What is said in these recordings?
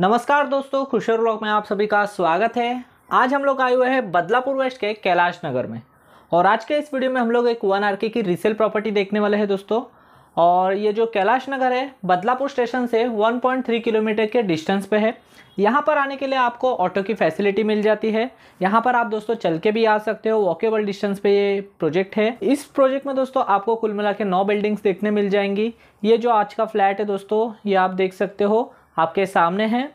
नमस्कार दोस्तों खुशर ब्लॉक में आप सभी का स्वागत है आज हम लोग आए हुए हैं बदलापुर वेस्ट के कैलाश नगर में और आज के इस वीडियो में हम लोग एक वन आर की रीसेल प्रॉपर्टी देखने वाले हैं दोस्तों और ये जो कैलाश नगर है बदलापुर स्टेशन से 1.3 किलोमीटर के डिस्टेंस पे है यहाँ पर आने के लिए आपको ऑटो की फैसिलिटी मिल जाती है यहाँ पर आप दोस्तों चल के भी आ सकते हो वॉकेबल डिस्टेंस पे ये प्रोजेक्ट है इस प्रोजेक्ट में दोस्तों आपको कुल मिला के नौ बिल्डिंग्स देखने मिल जाएंगी ये जो आज का फ्लैट है दोस्तों ये आप देख सकते हो आपके सामने है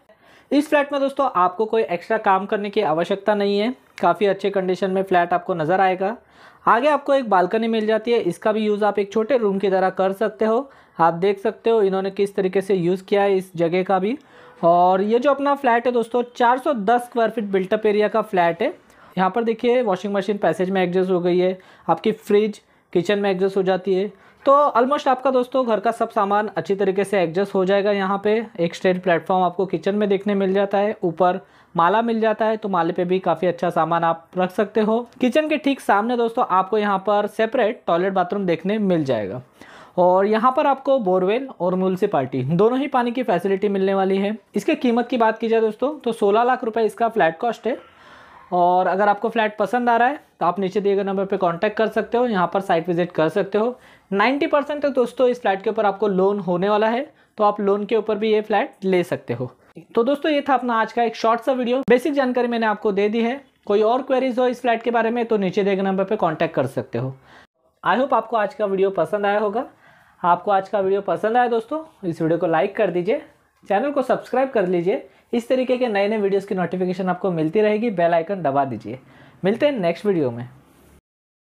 इस फ्लैट में दोस्तों आपको कोई एक्स्ट्रा काम करने की आवश्यकता नहीं है काफ़ी अच्छे कंडीशन में फ्लैट आपको नज़र आएगा आगे आपको एक बालकनी मिल जाती है इसका भी यूज़ आप एक छोटे रूम की तरह कर सकते हो आप देख सकते हो इन्होंने किस तरीके से यूज़ किया है इस जगह का भी और ये जो अपना फ्लैट है दोस्तों 410 स्क्वायर फीट बिल्टअप एरिया का फ्लैट है यहाँ पर देखिए वॉशिंग मशीन पैसेज में एडजस्ट हो गई है आपकी फ्रिज किचन में एडजस्ट हो जाती है तो ऑलमोस्ट आपका दोस्तों घर का सब सामान अच्छी तरीके से एडजस्ट हो जाएगा यहाँ पे एक स्टेड प्लेटफॉर्म आपको किचन में देखने मिल जाता है ऊपर माला मिल जाता है तो माले पे भी काफ़ी अच्छा सामान आप रख सकते हो किचन के ठीक सामने दोस्तों आपको यहाँ पर सेपरेट टॉयलेट बाथरूम देखने मिल जाएगा और यहाँ पर आपको बोरवेल और म्यूनसिपाल्टी दोनों ही पानी की फैसिलिटी मिलने वाली है इसके कीमत की बात की जाए दोस्तों तो सोलह लाख रुपये इसका फ्लैट कॉस्ट है और अगर आपको फ्लैट पसंद आ रहा है तो आप नीचे दिए गए नंबर पर कॉन्टैक्ट कर सकते हो यहाँ पर साइट विजिट कर सकते हो 90 परसेंट तक तो दोस्तों इस फ्लैट के ऊपर आपको लोन होने वाला है तो आप लोन के ऊपर भी ये फ्लैट ले सकते हो तो दोस्तों ये था अपना आज का एक शॉर्ट सा वीडियो बेसिक जानकारी मैंने आपको दे दी है कोई और क्वेरीज हो इस फ्लैट के बारे में तो नीचे दिए गए नंबर पर कॉन्टैक्ट कर सकते हो आई होप आपको आज का वीडियो पसंद आया होगा आपको आज का वीडियो पसंद आया दोस्तों इस वीडियो को लाइक कर दीजिए चैनल को सब्सक्राइब कर लीजिए इस तरीके के नए नए वीडियोस की नोटिफिकेशन आपको मिलती रहेगी बेल आइकन दबा दीजिए मिलते हैं नेक्स्ट वीडियो में